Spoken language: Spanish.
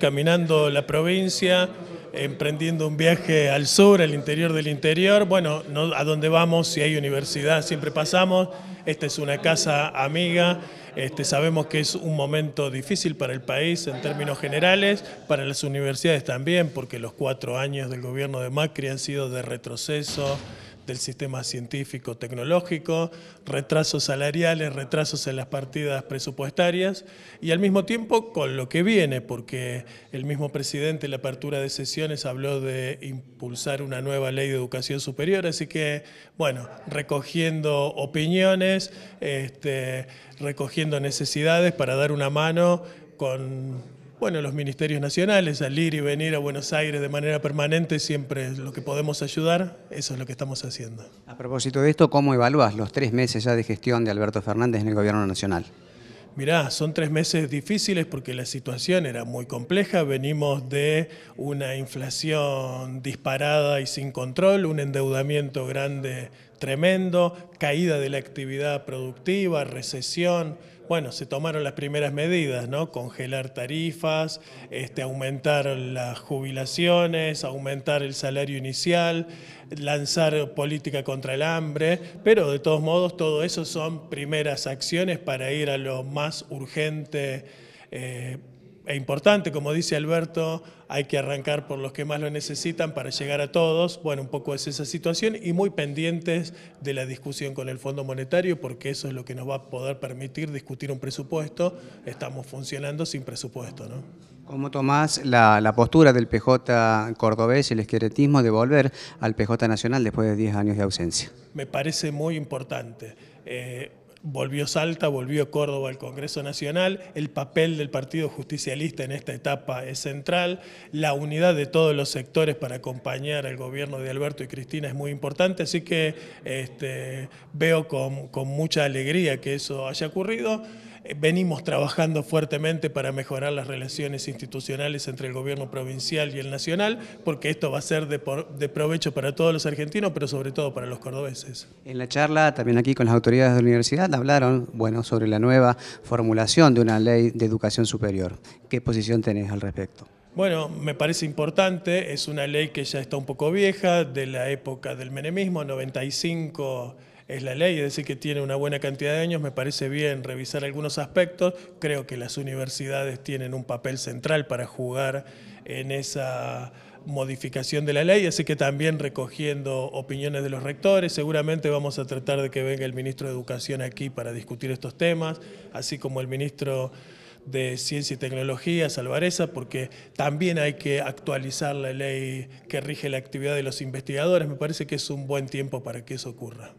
caminando la provincia, emprendiendo un viaje al sur, al interior del interior. Bueno, a dónde vamos, si hay universidad siempre pasamos. Esta es una casa amiga, este, sabemos que es un momento difícil para el país en términos generales, para las universidades también, porque los cuatro años del gobierno de Macri han sido de retroceso, del sistema científico tecnológico, retrasos salariales, retrasos en las partidas presupuestarias y al mismo tiempo con lo que viene, porque el mismo presidente en la apertura de sesiones habló de impulsar una nueva ley de educación superior, así que, bueno, recogiendo opiniones, este, recogiendo necesidades para dar una mano con bueno, los ministerios nacionales, salir y venir a Buenos Aires de manera permanente siempre es lo que podemos ayudar, eso es lo que estamos haciendo. A propósito de esto, ¿cómo evalúas los tres meses ya de gestión de Alberto Fernández en el Gobierno Nacional? Mirá, son tres meses difíciles porque la situación era muy compleja. Venimos de una inflación disparada y sin control, un endeudamiento grande tremendo, caída de la actividad productiva, recesión, bueno, se tomaron las primeras medidas, ¿no? Congelar tarifas, este, aumentar las jubilaciones, aumentar el salario inicial, lanzar política contra el hambre, pero de todos modos todo eso son primeras acciones para ir a lo más urgente eh, e importante, como dice Alberto, hay que arrancar por los que más lo necesitan para llegar a todos. Bueno, un poco es esa situación y muy pendientes de la discusión con el Fondo Monetario porque eso es lo que nos va a poder permitir discutir un presupuesto. Estamos funcionando sin presupuesto, ¿no? ¿Cómo tomás la, postura del PJ cordobés y el esqueletismo de volver al PJ nacional después de 10 años de ausencia? Me parece muy importante. Eh, volvió Salta, volvió Córdoba al Congreso Nacional, el papel del Partido Justicialista en esta etapa es central, la unidad de todos los sectores para acompañar al gobierno de Alberto y Cristina es muy importante, así que este, veo con mucha alegría que eso haya ocurrido. Eh, venimos trabajando fuertemente para mejorar las relaciones institucionales entre el gobierno provincial y el nacional, porque esto va a ser de, provecho para todos los argentinos, pero sobre todo para los cordobeses. En la charla, también aquí con las autoridades de la universidad, hablaron bueno, sobre la nueva formulación de una ley de educación superior. ¿Qué posición tenés al respecto? Bueno, me parece importante, es una ley que ya está un poco vieja, de la época del menemismo, 95 es la ley, es decir, que tiene una buena cantidad de años, me parece bien revisar algunos aspectos, creo que las universidades tienen un papel central para jugar en esa modificación de la ley, así que también recogiendo opiniones de los rectores, seguramente vamos a tratar de que venga el ministro de Educación aquí para discutir estos temas, así como el ministro de Ciencia y Tecnología, Salvareza, porque también hay que actualizar la ley que rige la actividad de los investigadores. Me parece que es un buen tiempo para que eso ocurra.